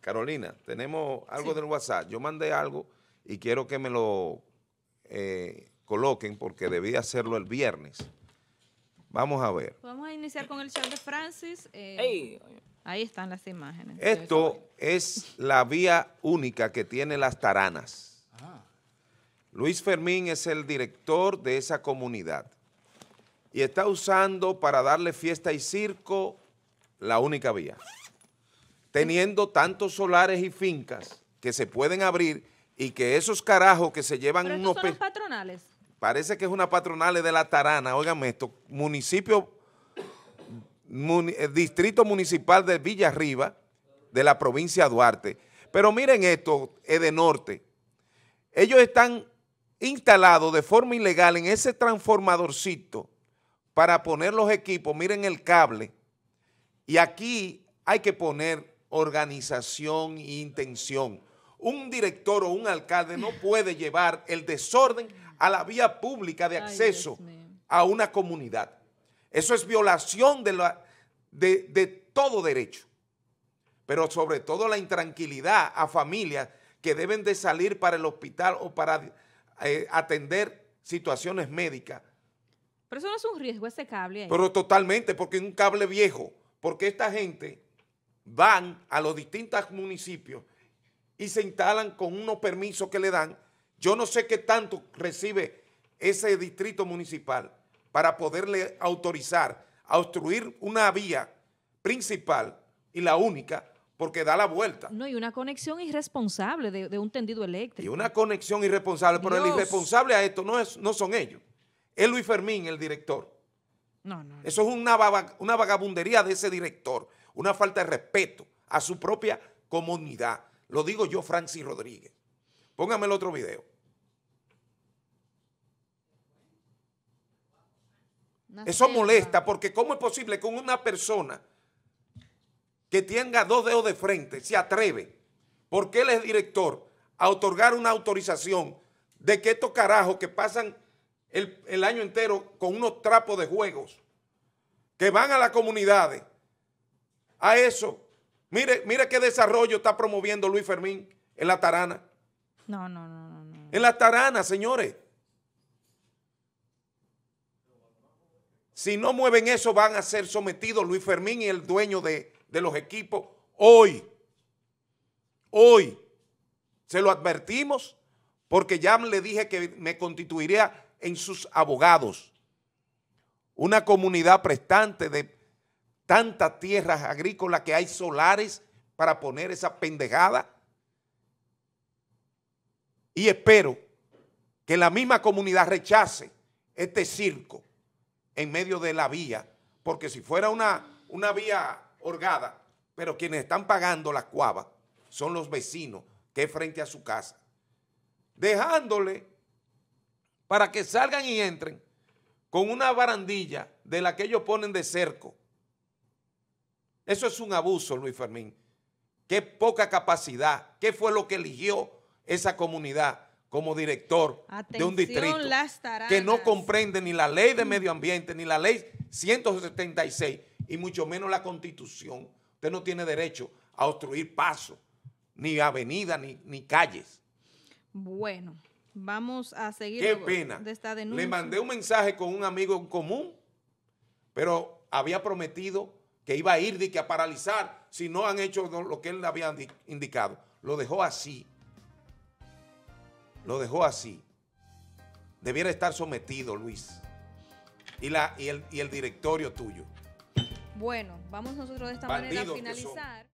Carolina, tenemos algo del WhatsApp. Yo mandé algo y quiero que me lo eh, coloquen porque debía hacerlo el viernes. Vamos a ver. Vamos a iniciar con el show de Francis. Eh, ahí están las imágenes. Esto es la vía única que tiene las taranas. Ah. Luis Fermín es el director de esa comunidad y está usando para darle fiesta y circo la única vía teniendo tantos solares y fincas que se pueden abrir y que esos carajos que se llevan unos... Son patronales. Parece que es una patronal de la Tarana, óigame esto, municipio, eh, distrito municipal de Villarriba, de la provincia de Duarte. Pero miren esto, es de norte. ellos están instalados de forma ilegal en ese transformadorcito para poner los equipos, miren el cable, y aquí hay que poner organización e intención. Un director o un alcalde no puede llevar el desorden a la vía pública de acceso a una comunidad. Eso es violación de, de, todo derecho, pero sobre todo la intranquilidad a familias que deben de salir para el hospital o para eh, atender situaciones médicas. Pero eso no es un riesgo ese cable Pero totalmente, porque es un cable viejo, porque esta gente van a los distintos municipios y se instalan con unos permisos que le dan. Yo no sé qué tanto recibe ese distrito municipal para poderle autorizar a obstruir una vía principal y la única porque da la vuelta. No, y una conexión irresponsable de, un tendido eléctrico. Y una conexión irresponsable, pero el irresponsable a esto no, es, no son ellos. Es Luis Fermín, el director. no. Eso es una, una vagabundería de ese director una falta de respeto a su propia comunidad. Lo digo yo, Francis Rodríguez. Póngame el otro video. Eso molesta porque ¿cómo es posible que una persona que tenga dos dedos de frente se atreve, porque él es director, a otorgar una autorización de que estos carajos que pasan el, el año entero con unos trapos de juegos, que van a las comunidades a eso. Mire, mire qué desarrollo está promoviendo Luis Fermín en la tarana. No, no, no, no. no. En la tarana, señores. Si no mueven eso, van a ser sometidos Luis Fermín y el dueño de, de los equipos hoy. Hoy. Se lo advertimos porque ya le dije que me constituiría en sus abogados. Una comunidad prestante de tantas tierras agrícolas que hay solares para poner esa pendejada. Y espero que la misma comunidad rechace este circo en medio de la vía, porque si fuera una, una vía orgada, pero quienes están pagando la cuava son los vecinos que es frente a su casa, dejándole para que salgan y entren con una barandilla de la que ellos ponen de cerco eso es un abuso, Luis Fermín. Qué poca capacidad. ¿Qué fue lo que eligió esa comunidad como director de un distrito? que no comprende ni la ley de medio ambiente, ni la ley 176, y mucho menos la constitución. Usted no tiene derecho a obstruir paso, ni avenida, ni, calles. Bueno, vamos a seguir Qué pena. Le mandé un mensaje con un amigo en común, pero había prometido que iba a ir de que a paralizar si no han hecho lo que él había indicado. Lo dejó así. Lo dejó así. Debiera estar sometido, Luis. Y, la, y, el, directorio tuyo. Bueno, vamos nosotros de esta manera a finalizar.